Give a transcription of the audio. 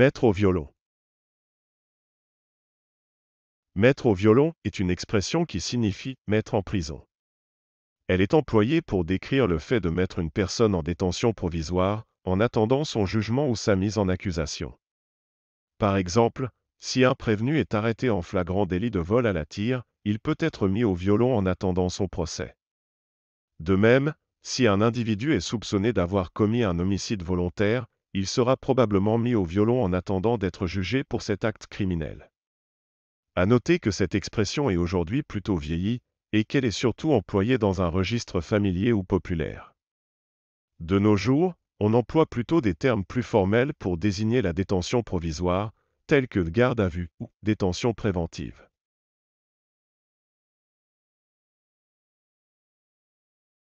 Mettre au violon. Mettre au violon est une expression qui signifie mettre en prison. Elle est employée pour décrire le fait de mettre une personne en détention provisoire en attendant son jugement ou sa mise en accusation. Par exemple, si un prévenu est arrêté en flagrant délit de vol à la tire, il peut être mis au violon en attendant son procès. De même, si un individu est soupçonné d'avoir commis un homicide volontaire, il sera probablement mis au violon en attendant d'être jugé pour cet acte criminel. À noter que cette expression est aujourd'hui plutôt vieillie, et qu'elle est surtout employée dans un registre familier ou populaire. De nos jours, on emploie plutôt des termes plus formels pour désigner la détention provisoire, tels que garde à vue ou détention préventive.